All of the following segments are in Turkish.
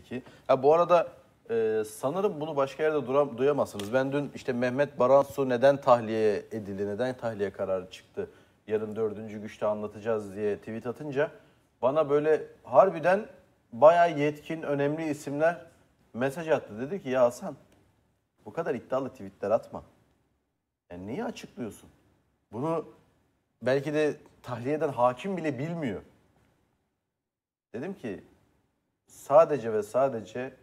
ki. Ha bu arada ee, sanırım bunu başka yerde dura, duyamazsınız. Ben dün işte Mehmet Baransu neden tahliye edildi, neden tahliye kararı çıktı? Yarın dördüncü güçte anlatacağız diye tweet atınca bana böyle harbiden bayağı yetkin, önemli isimler mesaj attı. Dedi ki ya Hasan bu kadar iddialı tweetler atma. Yani neyi açıklıyorsun? Bunu belki de tahliyeden hakim bile bilmiyor. Dedim ki sadece ve sadece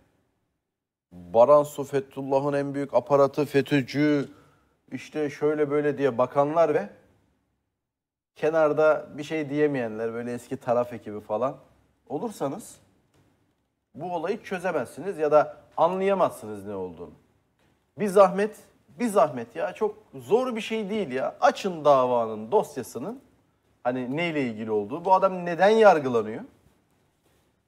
Baransu Fethullah'ın en büyük aparatı, FETÖ'cü, işte şöyle böyle diye bakanlar ve kenarda bir şey diyemeyenler, böyle eski taraf ekibi falan olursanız bu olayı çözemezsiniz ya da anlayamazsınız ne olduğunu. Bir zahmet, bir zahmet ya çok zor bir şey değil ya. Açın davanın dosyasının hani neyle ilgili olduğu. Bu adam neden yargılanıyor?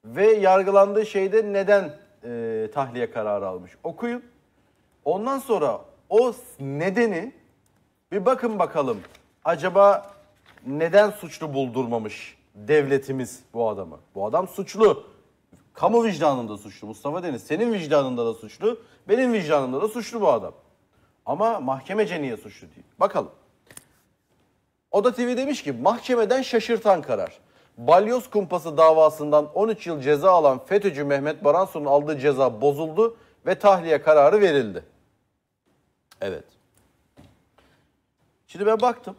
ve yargılandığı şeyde neden e, tahliye kararı almış. Okuyun. Ondan sonra o nedeni bir bakın bakalım. Acaba neden suçlu buldurmamış devletimiz bu adamı? Bu adam suçlu. Kamu vicdanında suçlu Mustafa Deniz. Senin vicdanında da suçlu. Benim vicdanımda da suçlu bu adam. Ama mahkemece niye suçlu değil? Bakalım. Oda TV demiş ki mahkemeden şaşırtan karar. Balyoz kumpası davasından 13 yıl ceza alan FETÖ'cü Mehmet Baransu'nun aldığı ceza bozuldu ve tahliye kararı verildi. Evet. Şimdi ben baktım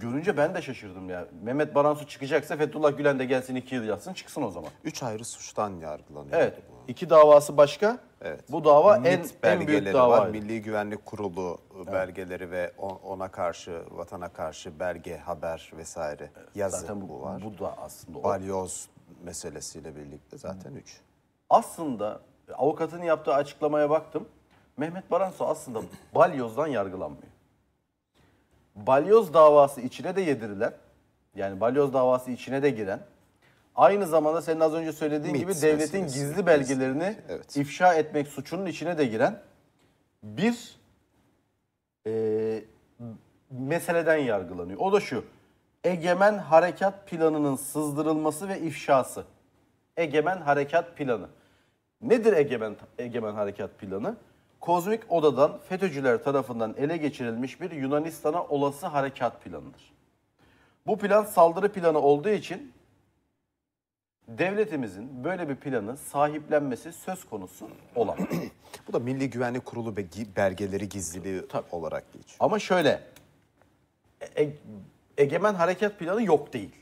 görünce ben de şaşırdım ya. Mehmet Baransu çıkacaksa Fethullah Gülen de gelsin iki yıl yatsın çıksın o zaman. Üç ayrı suçtan yargılanıyor. Evet. Bu. İki davası başka. Evet. Bu dava MIT en, en büyük dava. Var. Milli Güvenlik Kurulu e, evet. belgeleri ve ona karşı, vatana karşı belge, haber vesaire evet. yazı zaten bu, bu var. Bu da aslında. Balyoz o. meselesiyle birlikte zaten Hı. üç. Aslında avukatın yaptığı açıklamaya baktım. Mehmet Baransu aslında balyozdan yargılanmıyor balyoz davası içine de yedirilen, yani balyoz davası içine de giren, aynı zamanda senin az önce söylediğin MIT, gibi devletin meselesi, gizli belgelerini evet. ifşa etmek suçunun içine de giren bir e, meseleden yargılanıyor. O da şu, egemen harekat planının sızdırılması ve ifşası. Egemen harekat planı. Nedir egemen egemen harekat planı? kozmik odadan FETÖ'cüler tarafından ele geçirilmiş bir Yunanistan'a olası harekat planıdır. Bu plan saldırı planı olduğu için devletimizin böyle bir planı sahiplenmesi söz konusu olan. Bu da Milli Güvenlik Kurulu belgeleri gizliliği Tabii. olarak geçiyor. Ama şöyle, e, e egemen harekat planı yok değil.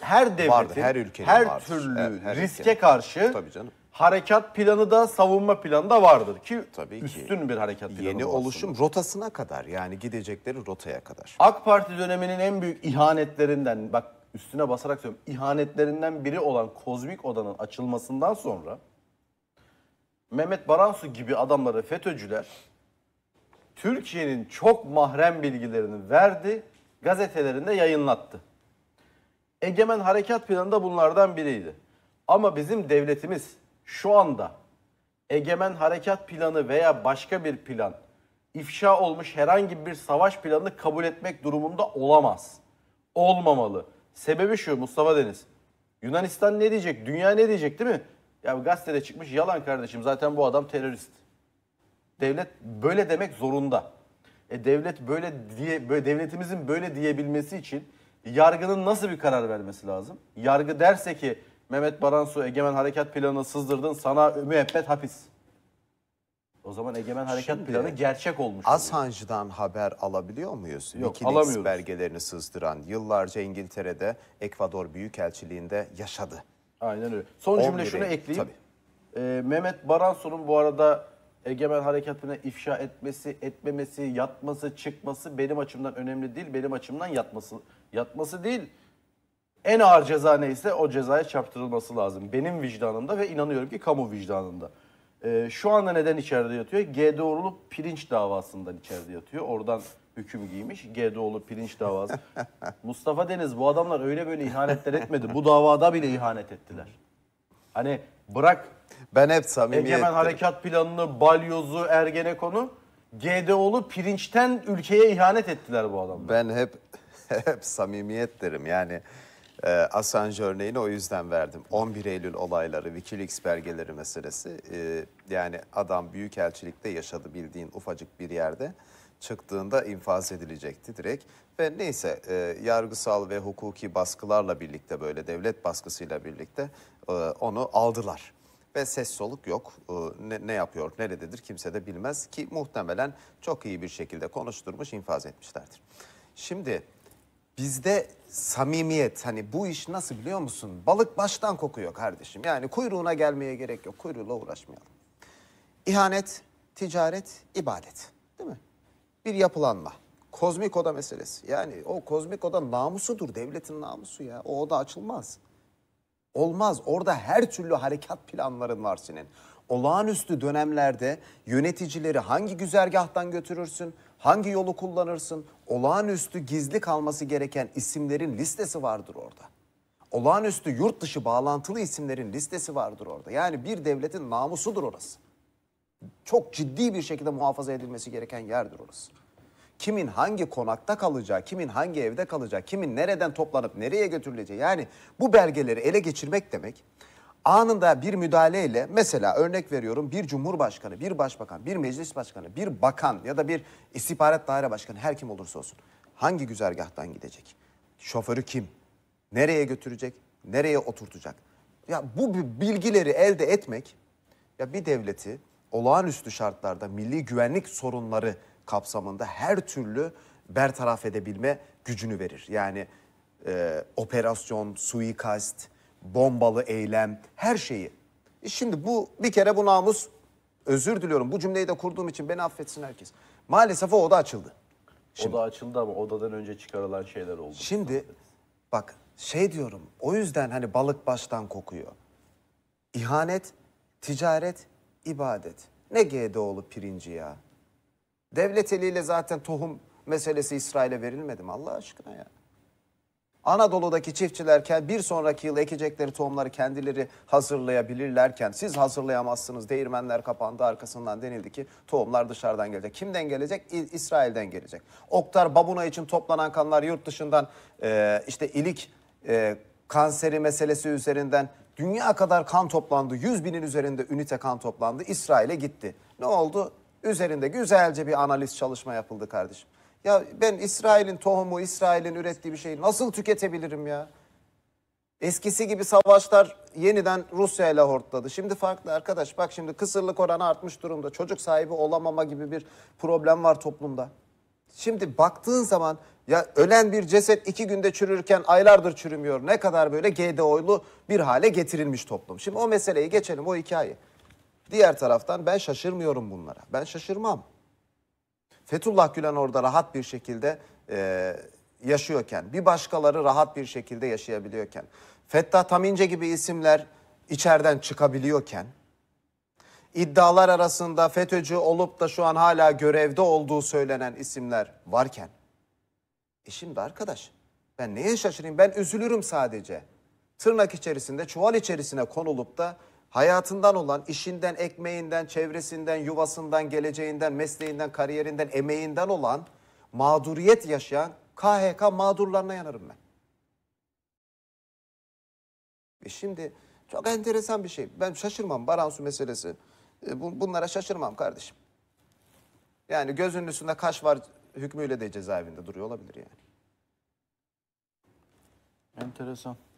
Her devletin, vardı, her, ülkenin her vardır. türlü her, her riske ülkenin. karşı Tabii canım harekat planı da savunma planı da vardır ki Tabii ki. üstün bir harekat planı. Yeni oluşum aslında. rotasına kadar yani gidecekleri rotaya kadar. AK Parti döneminin en büyük ihanetlerinden bak üstüne basarak söylüyorum ihanetlerinden biri olan kozmik odanın açılmasından sonra Mehmet Baransu gibi adamları FETÖ'cüler Türkiye'nin çok mahrem bilgilerini verdi, gazetelerinde yayınlattı. Egemen Harekat Planı da bunlardan biriydi. Ama bizim devletimiz şu anda egemen harekat planı veya başka bir plan ifşa olmuş herhangi bir savaş planını kabul etmek durumunda olamaz. Olmamalı. Sebebi şu Mustafa Deniz. Yunanistan ne diyecek? Dünya ne diyecek değil mi? Ya gazetede çıkmış yalan kardeşim zaten bu adam terörist. Devlet böyle demek zorunda. E devlet böyle diye böyle devletimizin böyle diyebilmesi için yargının nasıl bir karar vermesi lazım? Yargı derse ki Mehmet Baransu Egemen Harekat Planı'nı sızdırdın. Sana müebbet hapis. O zaman Egemen Harekat Şimdi, Planı gerçek olmuş. Asancı'dan haber alabiliyor muyuz? Yok Wikileaks alamıyoruz. belgelerini sızdıran yıllarca İngiltere'de Ekvador Büyükelçiliği'nde yaşadı. Aynen öyle. Son cümle şunu ekleyeyim. Tabii. Ee, Mehmet Baransu'nun bu arada Egemen Harekatı'na ifşa etmesi, etmemesi, yatması, çıkması benim açımdan önemli değil. Benim açımdan yatması. Yatması değil en ağır ceza neyse o cezaya çarptırılması lazım. Benim vicdanımda ve inanıyorum ki kamu vicdanında. Ee, şu anda neden içeride yatıyor? GDO'lu pirinç davasından içeride yatıyor. Oradan hüküm giymiş. GDO'lu pirinç davası. Mustafa Deniz bu adamlar öyle böyle ihanetler etmedi. Bu davada bile ihanet ettiler. Hani bırak ben hep samimiyetle. Egemen harekat planını, balyozu, ergenekonu GDO'lu pirinçten ülkeye ihanet ettiler bu adamlar. Ben hep hep samimiyet derim yani e, ee, Assange örneğini o yüzden verdim. 11 Eylül olayları, Wikileaks belgeleri meselesi. E, yani adam büyük elçilikte yaşadı bildiğin ufacık bir yerde. Çıktığında infaz edilecekti direkt. Ve neyse e, yargısal ve hukuki baskılarla birlikte böyle devlet baskısıyla birlikte e, onu aldılar ve ses soluk yok. E, ne, ne yapıyor, nerededir kimse de bilmez ki muhtemelen çok iyi bir şekilde konuşturmuş, infaz etmişlerdir. Şimdi Bizde samimiyet hani bu iş nasıl biliyor musun? Balık baştan kokuyor kardeşim. Yani kuyruğuna gelmeye gerek yok. Kuyruğuyla uğraşmayalım. İhanet, ticaret, ibadet. Değil mi? Bir yapılanma. Kozmik oda meselesi. Yani o kozmik oda namusudur. Devletin namusu ya. O oda açılmaz. Olmaz. Orada her türlü harekat planların var senin. Olağanüstü dönemlerde yöneticileri hangi güzergahtan götürürsün? hangi yolu kullanırsın? Olağanüstü gizli kalması gereken isimlerin listesi vardır orada. Olağanüstü yurt dışı bağlantılı isimlerin listesi vardır orada. Yani bir devletin namusudur orası. Çok ciddi bir şekilde muhafaza edilmesi gereken yerdir orası. Kimin hangi konakta kalacağı, kimin hangi evde kalacağı, kimin nereden toplanıp nereye götürüleceği. Yani bu belgeleri ele geçirmek demek anında bir müdahaleyle mesela örnek veriyorum bir cumhurbaşkanı, bir başbakan, bir meclis başkanı, bir bakan ya da bir istihbarat daire başkanı her kim olursa olsun hangi güzergahtan gidecek? Şoförü kim? Nereye götürecek? Nereye oturtacak? Ya bu bilgileri elde etmek ya bir devleti olağanüstü şartlarda milli güvenlik sorunları kapsamında her türlü bertaraf edebilme gücünü verir. Yani e, operasyon, suikast, bombalı eylem, her şeyi. E şimdi bu bir kere bu namus, özür diliyorum bu cümleyi de kurduğum için beni affetsin herkes. Maalesef o oda açıldı. Şimdi, oda açıldı ama odadan önce çıkarılan şeyler oldu. Şimdi bak şey diyorum o yüzden hani balık baştan kokuyor. İhanet, ticaret, ibadet. Ne GDO'lu pirinci ya. Devlet eliyle zaten tohum meselesi İsrail'e verilmedi mi Allah aşkına ya? Anadolu'daki çiftçilerken bir sonraki yıl ekecekleri tohumları kendileri hazırlayabilirlerken siz hazırlayamazsınız değirmenler kapandı arkasından denildi ki tohumlar dışarıdan gelecek. Kimden gelecek? İsrail'den gelecek. Oktar Babuna için toplanan kanlar yurt dışından e, işte ilik e, kanseri meselesi üzerinden dünya kadar kan toplandı. 100 binin üzerinde ünite kan toplandı. İsrail'e gitti. Ne oldu? Üzerinde güzelce bir analiz çalışma yapıldı kardeşim. Ya ben İsrail'in tohumu, İsrail'in ürettiği bir şeyi nasıl tüketebilirim ya? Eskisi gibi savaşlar yeniden Rusya ile hortladı. Şimdi farklı arkadaş. Bak şimdi kısırlık oranı artmış durumda. Çocuk sahibi olamama gibi bir problem var toplumda. Şimdi baktığın zaman ya ölen bir ceset iki günde çürürken aylardır çürümüyor. Ne kadar böyle GDO'lu bir hale getirilmiş toplum. Şimdi o meseleyi geçelim o hikaye. Diğer taraftan ben şaşırmıyorum bunlara. Ben şaşırmam. Fethullah Gülen orada rahat bir şekilde e, yaşıyorken, bir başkaları rahat bir şekilde yaşayabiliyorken, Fettah Tamince gibi isimler içeriden çıkabiliyorken, iddialar arasında FETÖ'cü olup da şu an hala görevde olduğu söylenen isimler varken, e şimdi arkadaş ben neye şaşırayım ben üzülürüm sadece. Tırnak içerisinde çuval içerisine konulup da hayatından olan, işinden, ekmeğinden, çevresinden, yuvasından, geleceğinden, mesleğinden, kariyerinden, emeğinden olan mağduriyet yaşayan KHK mağdurlarına yanarım ben. Ve şimdi çok enteresan bir şey. Ben şaşırmam Baransu meselesi. E bunlara şaşırmam kardeşim. Yani gözünün üstünde kaş var hükmüyle de cezaevinde duruyor olabilir yani. Enteresan.